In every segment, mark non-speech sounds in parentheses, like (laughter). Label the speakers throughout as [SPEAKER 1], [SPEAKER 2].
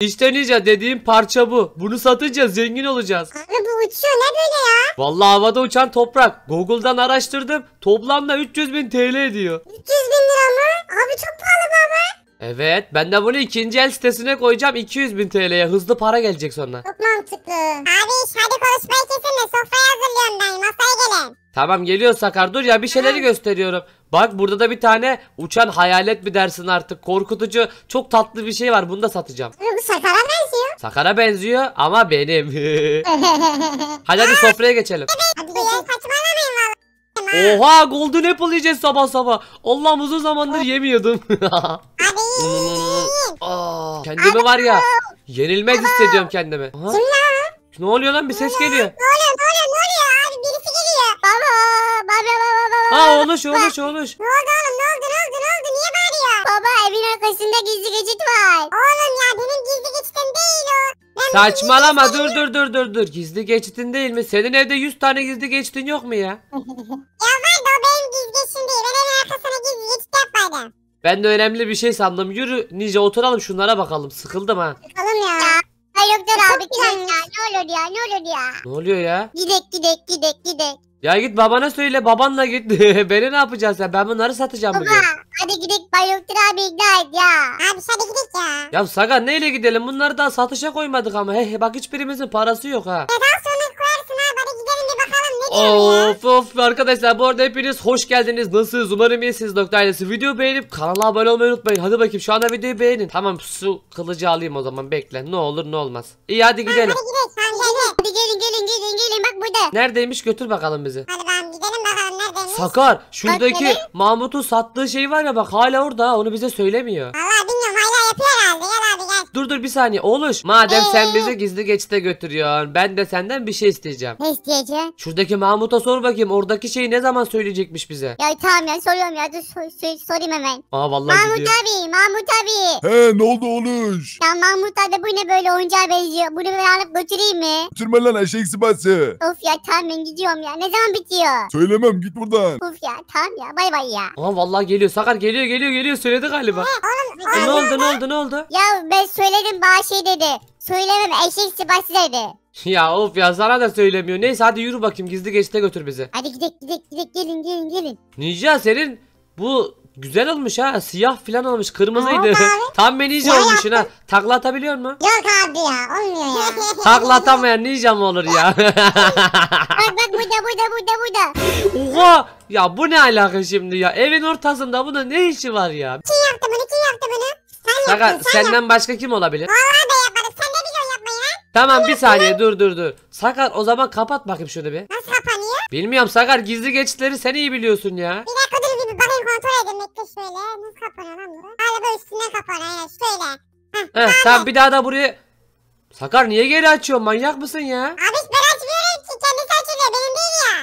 [SPEAKER 1] İşte Ninja dediğim parça bu. Bunu satınca zengin olacağız. Abi
[SPEAKER 2] bu uçuyor ne böyle ya?
[SPEAKER 1] Vallahi havada uçan toprak. Google'dan araştırdım. Toplamda 300 bin TL ediyor. 300 bin lira mı? Abi çok pahalı baba. Evet ben de bunu ikinci el sitesine koyacağım 200 bin TL'ye hızlı para gelecek sonra.
[SPEAKER 2] Çok mantıklı. Abi iş hadi konuşmayı kesin de sofrayı
[SPEAKER 1] hazırlıyorum ben. Tamam geliyor Sakar dur ya bir şeyleri gösteriyorum. Bak burada da bir tane uçan hayalet mi dersin artık korkutucu çok tatlı bir şey var bunu da satacağım.
[SPEAKER 2] Bu Sakar'a benziyor.
[SPEAKER 1] Sakar'a benziyor ama benim. (laughs) hadi hadi sofraya geçelim. Oha golden apple yiyeceğiz sabah sabah. Allah'ım uzun zamandır yemiyordum. (laughs) Aa, kendimi var ya yenilmez hissediyorum kendimi. Aha. Ne oluyor lan bir ses geliyor. Ne oluyor?
[SPEAKER 2] Abi baba baba. Ha oluş oluş oluş. Ne oldu oğlum ne oldu ne oldu ne oldu niye bağırıyor? Baba evin arkasında gizli geçit var. Oğlum ya benim gizli geçitim değil o.
[SPEAKER 1] Ben Saçmalama dur dur dur dur dur. Gizli geçitin değil mi? Senin evde 100 tane gizli geçitin yok mu ya? (laughs) ya var da o benim gizli geçitim değil. Ben evin arkasına gizli geçit yapmadım. Ben de önemli bir şey sandım. Yürü Nice oturalım şunlara bakalım. Sıkıldım ha.
[SPEAKER 2] Bakalım ya. ya. Hayır abi gidelim ya. Ne olur ya ne olur ya.
[SPEAKER 1] Ne oluyor ya?
[SPEAKER 2] Gidek gidek gidek gidek.
[SPEAKER 1] Ya git babana söyle babanla git. (laughs) Beni ne yapacağız ya? Ben bunları satacağım Baba bugün.
[SPEAKER 2] hadi gidelim Bayoktur abi ikna et ya. Abi hadi
[SPEAKER 1] gidelim ya. Ya Saga neyle gidelim? Bunları daha satışa koymadık ama. He, bak hiçbirimizin parası yok ha. Neden Of of arkadaşlar bu arada hepiniz hoş geldiniz. Nasılsınız? Umarım iyisiniz. Nokta ailesi video beğenip kanala abone olmayı unutmayın. Hadi bakayım şu anda videoyu beğenin. Tamam su kılıcı alayım o zaman bekle. Ne olur ne olmaz. İyi hadi gidelim.
[SPEAKER 2] Hadi gidelim. Hadi gelin gelin gelin gelin bak burada.
[SPEAKER 1] Neredeymiş götür bakalım bizi. Hadi ben gidelim bakalım neredeymiş. Sakar şuradaki Mahmut'un sattığı şey var ya bak hala orada onu bize söylemiyor. Vallahi bilmiyorum. Dur dur bir saniye oğluş. Madem Ee? sen bizi gizli geçite götürüyorsun ben de senden bir şey isteyeceğim.
[SPEAKER 2] Ne isteyeceksin?
[SPEAKER 1] Şuradaki Mahmut'a sor bakayım oradaki şeyi ne zaman söyleyecekmiş bize. Ya
[SPEAKER 2] tamam ya soruyorum ya dur sor- sor- sorayım hemen. Aa vallahi Mahmut gidiyor. abi Mahmut abi. He ne oldu oğluş? Ya Mahmut abi bu ne böyle oyuncağa benziyor. Bunu ben alıp götüreyim mi? Götürme lan eşek sıpası. Of ya tamam ben gidiyorum ya. Ne zaman bitiyor?
[SPEAKER 1] Söylemem git buradan. Of
[SPEAKER 2] ya tamam ya bay bay ya.
[SPEAKER 1] Aa vallahi geliyor Sakar geliyor geliyor geliyor söyledi galiba.
[SPEAKER 2] Oğlum e, ne oldu ne oldu ne oldu? Ya ben söyledim bana şey dedi. Söylemem eşek sıpası dedi.
[SPEAKER 1] ya of ya Zara da söylemiyor. Neyse hadi yürü bakayım gizli geçte götür bizi.
[SPEAKER 2] Hadi gidek gidek gidek gelin gelin gelin.
[SPEAKER 1] Nica senin bu güzel olmuş ha. Siyah falan olmuş. Kırmızıydı. Tam bir ninja olmuşsun ha. Takla atabiliyor musun?
[SPEAKER 2] Yok abi ya olmuyor ya.
[SPEAKER 1] Takla atamayan ninja mı olur ya? bak
[SPEAKER 2] bak burada burada burada
[SPEAKER 1] burada. Oha! Ya bu ne alaka şimdi ya? Evin ortasında bunun ne işi var ya? Kim yaptı bunu? Kim yaptı bunu? Sen Kaka, yaptın. Sen senden yaptın. başka kim olabilir? Vallahi ben yapmadım. Sen ne biliyorsun yapmayı lan? Tamam bir saniye dur dur dur. Sakar o zaman kapat bakayım şunu bir. Nasıl kapanıyor? Bilmiyorum Sakar gizli geçitleri sen iyi biliyorsun ya. Bir dakika dur bir bakayım
[SPEAKER 2] kontrol edin bekle şöyle. Nasıl kapanıyor lan bu? Galiba üstüne kapanıyor aynen şöyle.
[SPEAKER 1] Heh, Heh tamam bir daha da buraya... Sakar niye geri açıyorsun manyak mısın ya? Abi ben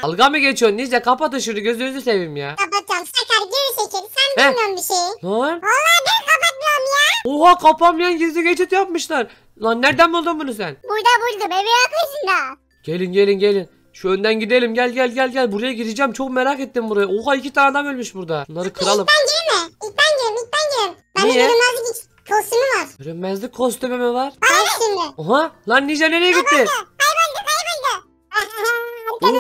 [SPEAKER 1] Dalga mı geçiyorsun Nice kapat ışığı gözünüzü seveyim ya.
[SPEAKER 2] Kapatacağım Sakar geri çekil sen He. bilmiyorsun bir şeyi. Lan. Vallahi
[SPEAKER 1] ben kapatmıyorum ya. Oha kapanmayan gizli geçit yapmışlar. Lan nereden buldun bunu sen?
[SPEAKER 2] Burada buldum eve yaklaşında.
[SPEAKER 1] Gelin gelin gelin. Şu önden gidelim gel gel gel gel buraya gireceğim çok merak ettim burayı. Oha iki tane adam ölmüş burada. Bunları kıralım. İlk ben
[SPEAKER 2] gireyim mi? İlk ben gireyim ilk ben gireyim. Ben Niye? görünmezlik kostümü var.
[SPEAKER 1] Görünmezlik kostümü mü var? Bak şimdi. Oha lan Ninja nereye gitti? Kapattı.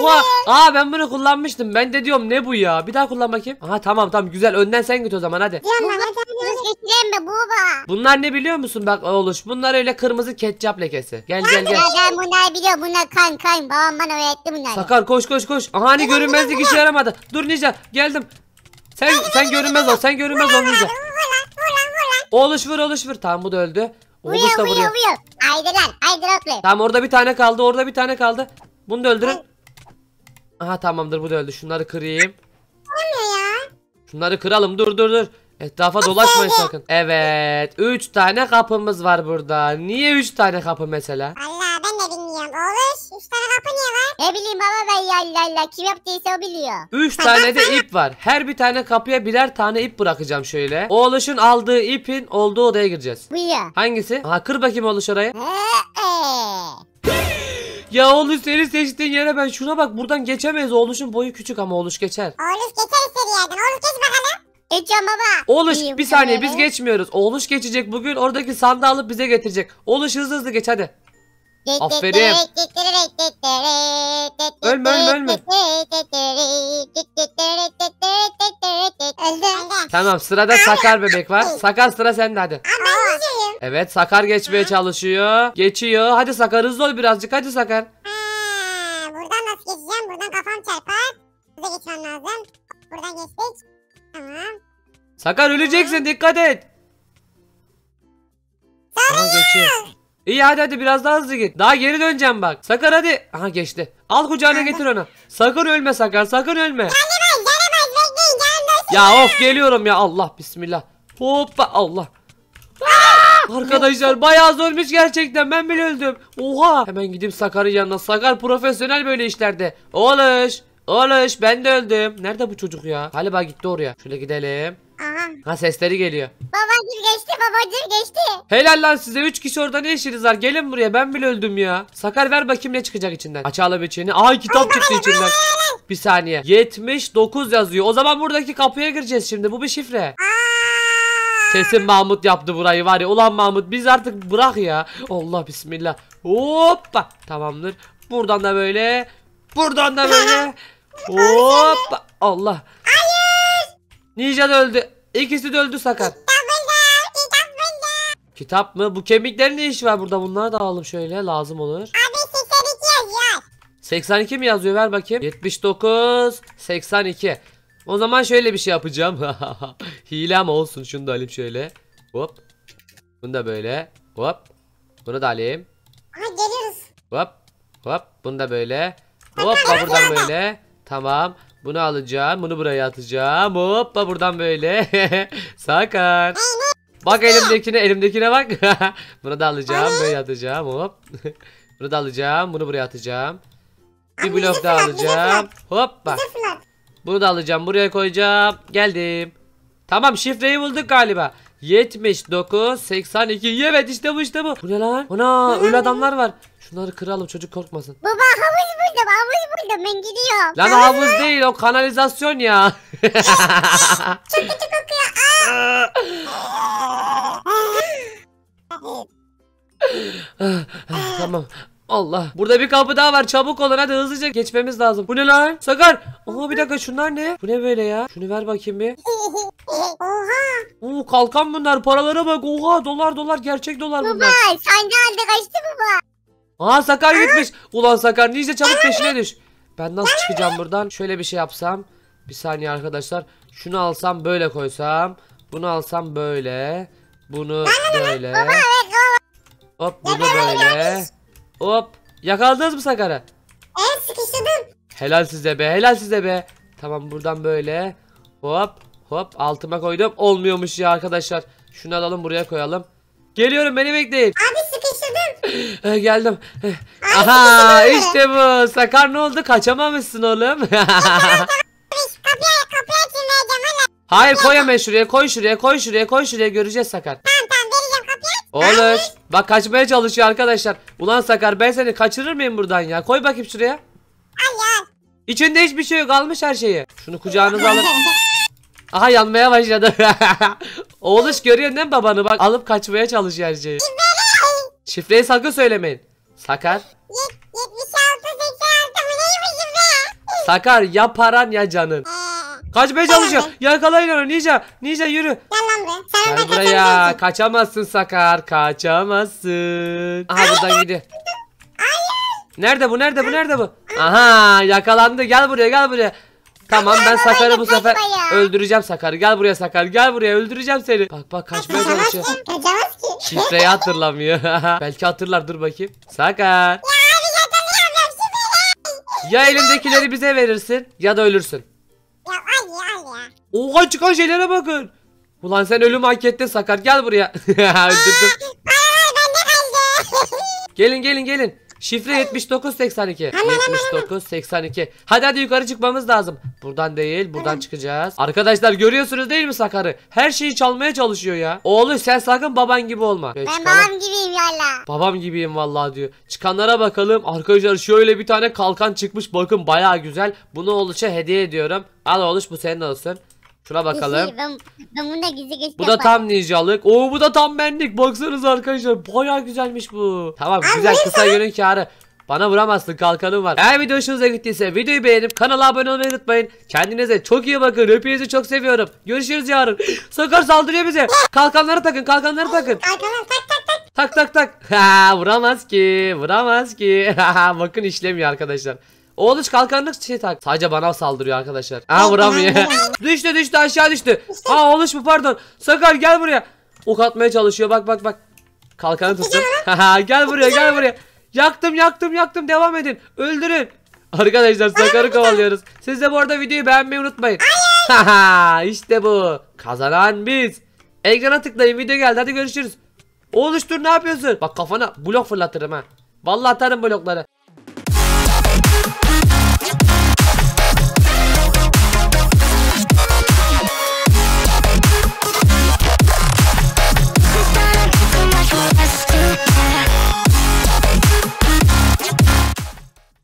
[SPEAKER 1] Oha. Aa ben bunu kullanmıştım. Ben de diyorum ne bu ya? Bir daha kullan bakayım. Aha tamam tamam güzel. Önden sen git o zaman hadi. Geçireyim baba? Bunlar ne biliyor musun bak oğluş? Bunlar öyle kırmızı ketçap lekesi. Gel gel gel. ben
[SPEAKER 2] bunları biliyorum. Bunlar kan kan. Babam bana öğretti bunları.
[SPEAKER 1] Sakar koş koş koş. Aha hani görünmezlik işe yaramadı. Dur Ninja geldim. Sen sen görünmez ol. Sen görünmez ol Ninja. Oğluş vur oğluş vur. Tamam bu da öldü. Oğluş da vuruyor.
[SPEAKER 2] Haydi lan haydi oklayayım.
[SPEAKER 1] Tamam orada bir tane kaldı orada bir tane kaldı. Bunu da öldürün. Aha tamamdır bu da öldü. Şunları kırayım. Olmuyor ya. Şunları kıralım. Dur dur dur. Etrafa dolaşmayın sakın. Evet. 3 tane kapımız var burada. Niye 3 tane kapı mesela?
[SPEAKER 2] Allah ben de bilmiyorum. Oğlum 3 tane kapı niye var? Ne bileyim baba ben ya la la. Kim yaptıysa o biliyor.
[SPEAKER 1] 3 tane de ip var. Her bir tane kapıya birer tane ip bırakacağım şöyle. Oğluşun aldığı ipin olduğu odaya gireceğiz. Bu ya. Hangisi? Ha kır bakayım oğluş orayı. Ya oğlum seni seçtiğin yere ben şuna bak buradan geçemeyiz. Oğluşun boyu küçük ama oğluş geçer. Oğluş
[SPEAKER 2] geçer istediği yerden. Oğluş geç bakalım. Geçiyorum
[SPEAKER 1] baba. Oğluş İyiyim bir saniye biz geçmiyoruz. Oğluş geçecek bugün oradaki sandığı alıp bize getirecek. Oğluş hızlı hızlı geç hadi.
[SPEAKER 2] Aferin. Ölme ölme ölme. Öldüm.
[SPEAKER 1] Tamam sırada Sakar bebek var. Sakar sıra sende hadi. Ama Evet Sakar geçmeye çalışıyor. Geçiyor. Hadi Sakar hızlı ol birazcık. Hadi Sakar. Ha,
[SPEAKER 2] buradan nasıl geçeceğim? Buradan kafam çarpar. Hızlı geçmem lazım. Buradan geçtik. Tamam.
[SPEAKER 1] Sakar öleceksin dikkat et. Aha geçiyor. İyi hadi hadi biraz daha hızlı git. Daha geri döneceğim bak. Sakar hadi. Aha geçti. Al kucağına getir onu. Sakın ölme Sakar sakın ölme. Gelemez gelemez bekleyin gelmesin. Ya of geliyorum ya Allah bismillah. Hoppa Allah. Arkadaşlar bayağı zormuş gerçekten. Ben bile öldüm. Oha. Hemen gidip Sakar'ın yanına. Sakar profesyonel böyle işlerde. Oluş. Oluş ben de öldüm. Nerede bu çocuk ya? Galiba gitti oraya. Şöyle gidelim. Aha. Ha sesleri geliyor.
[SPEAKER 2] Babacım geçti babacım geçti.
[SPEAKER 1] Helal lan size 3 kişi orada ne işiniz var? Gelin buraya ben bile öldüm ya. Sakar ver bakayım ne çıkacak içinden. Açalım içini. Ay kitap çıktı içinden. Bir saniye. 79 yazıyor. O zaman buradaki kapıya gireceğiz şimdi. Bu bir şifre. Aa. Sesin Mahmut yaptı burayı var ya. Ulan Mahmut biz artık bırak ya. Allah bismillah. Hoppa. Tamamdır. Buradan da böyle. Buradan da böyle. (laughs) Hoppa. Allah. Hayır. Ninja da öldü. İkisi de öldü sakat. Kitap mı? Bu kemiklerin ne işi var burada? Bunları da alalım şöyle lazım olur. Abi 82 yazıyor. 82 mi yazıyor? Ver bakayım. 79, 82. O zaman şöyle bir şey yapacağım. (laughs) Hile olsun. Şunu da alayım şöyle. Hop. Bunu da böyle. Hop. Bunu da alayım. Ay geliyoruz. Hop. Hop. Bunu da böyle. Hop buradan böyle. Tamam. Bunu alacağım. Bunu buraya atacağım. Hoppa buradan böyle. (laughs) Sakar. Bak elimdekine, elimdekine bak. (laughs) bunu da alacağım, böyle atacağım. Hop. bunu da alacağım, bunu buraya atacağım. Bir blok daha alacağım. Hoppa. Bunu da alacağım. Buraya koyacağım. Geldim. Tamam şifreyi bulduk galiba. 79 82 evet işte bu işte bu. Bu ne lan? Ana ölü adamlar var. Şunları kıralım çocuk korkmasın.
[SPEAKER 2] Baba havuz buldum havuz buldum ben gidiyorum. Lan havuz, havuz
[SPEAKER 1] değil o kanalizasyon ya.
[SPEAKER 2] Çok kötü kokuyor.
[SPEAKER 1] tamam Allah. Burada bir kapı daha var. Çabuk olun hadi hızlıca geçmemiz lazım. Bu ne lan? Sakar. Aha bir dakika şunlar ne? Bu ne böyle ya? Şunu ver bakayım bir. Oha. Oo kalkan bunlar. Paralara bak. Oha dolar dolar. Gerçek dolar bunlar. Baba
[SPEAKER 2] sanki halde kaçtı
[SPEAKER 1] baba. Aha Sakar gitmiş. Ulan Sakar niye çabuk peşine düş. Ben nasıl çıkacağım buradan? Şöyle bir şey yapsam. Bir saniye arkadaşlar. Şunu alsam böyle koysam. Bunu alsam böyle. Bunu böyle. Hop bunu böyle. Hop. Yakaladınız mı Sakar'ı?
[SPEAKER 2] Evet sıkıştırdım.
[SPEAKER 1] Helal size be helal size be. Tamam buradan böyle. Hop hop altıma koydum. Olmuyormuş ya arkadaşlar. Şunu alalım buraya koyalım. Geliyorum beni bekleyin. Abi sıkıştırdım. (laughs) Geldim. Abi Aha işte bu. Sakar ne oldu? Kaçamamışsın oğlum. (laughs) Kapıya kapıya açın vereceğim hala. Hayır koy hemen şuraya koy şuraya koy şuraya koy şuraya göreceğiz Sakar. Olur. bak kaçmaya çalışıyor arkadaşlar. Ulan Sakar ben seni kaçırır mıyım buradan ya? Koy bakayım şuraya. Hayır. İçinde hiçbir şey yok almış her şeyi. Şunu kucağınıza alın. Aha yanmaya başladı. (laughs) Oğluş görüyor değil mi babanı bak alıp kaçmaya çalışıyor her şeyi. Şifreyi sakın söylemeyin. Sakar. 76 86 bu neymiş şifre? Sakar ya paran ya canın. Ee, Kaçmaya çalışıyor. Yakalayın onu Ninja. Ninja yürü. Gel lan buraya. Sen Gel buraya. Kaçamazsın Sakar. Kaçamazsın. Aha buradan gidiyor. Nerede bu? Nerede bu? Nerede bu? Aha yakalandı. Gel buraya. Gel buraya. Tamam ben Sakar'ı bu sefer öldüreceğim Sakar. Gel buraya Sakar. Gel buraya öldüreceğim seni. Bak bak kaçmaya çalışıyor. Şifreyi hatırlamıyor. (laughs) Belki hatırlar dur bakayım. Sakar. Ya elindekileri bize verirsin ya da ölürsün. Oha çıkan şeylere bakın. Ulan sen ölüm hak ettin Sakar gel buraya. (laughs) Öldürdüm. (laughs) gelin gelin gelin. Şifre 7982. 7982. Hadi hadi yukarı çıkmamız lazım. Buradan değil, buradan çıkacağız. Arkadaşlar görüyorsunuz değil mi Sakar'ı? Her şeyi çalmaya çalışıyor ya. Oğlum sen sakın baban gibi olma. Ben Çıkalım.
[SPEAKER 2] babam gibiyim valla.
[SPEAKER 1] Babam gibiyim vallahi diyor. Çıkanlara bakalım. Arkadaşlar şöyle bir tane kalkan çıkmış. Bakın baya güzel. Bunu Oğluş'a hediye ediyorum. Al Oğluş bu senin olsun. Şuna bakalım. Bu da tam ninjalık. Oo bu da tam benlik. Baksanıza arkadaşlar. Baya güzelmiş bu. Tamam Abi, güzel kısa günün karı. Bana vuramazsın kalkanım var. Eğer video hoşunuza gittiyse videoyu beğenip kanala abone olmayı unutmayın. Kendinize çok iyi bakın. Hepinizi çok seviyorum. Görüşürüz yarın. (gasps) Sakar saldırıyor bize. Kalkanları takın kalkanları takın. Kalkanları tak tak tak. Tak tak tak. (laughs) Ha, vuramaz ki. Vuramaz ki. (laughs) bakın işlemiyor arkadaşlar. Oğluş kalkanlık şey tak. Sadece bana saldırıyor arkadaşlar. ha vuramıyor. (laughs) düştü düştü aşağı düştü. Aa oğluş mu pardon. Sakar gel buraya. Ok atmaya çalışıyor bak bak bak. Kalkanı tuttum. (laughs) gel buraya gel buraya. Yaktım yaktım yaktım devam edin. Öldürün. (laughs) Arkadaşlar Sakar'ı kovalıyoruz. Siz de bu arada videoyu beğenmeyi unutmayın. Haha işte bu. Kazanan biz. Ekrana tıklayın video geldi hadi görüşürüz. Oğluş dur ne yapıyorsun? Bak kafana blok fırlatırım ha. Vallahi atarım blokları.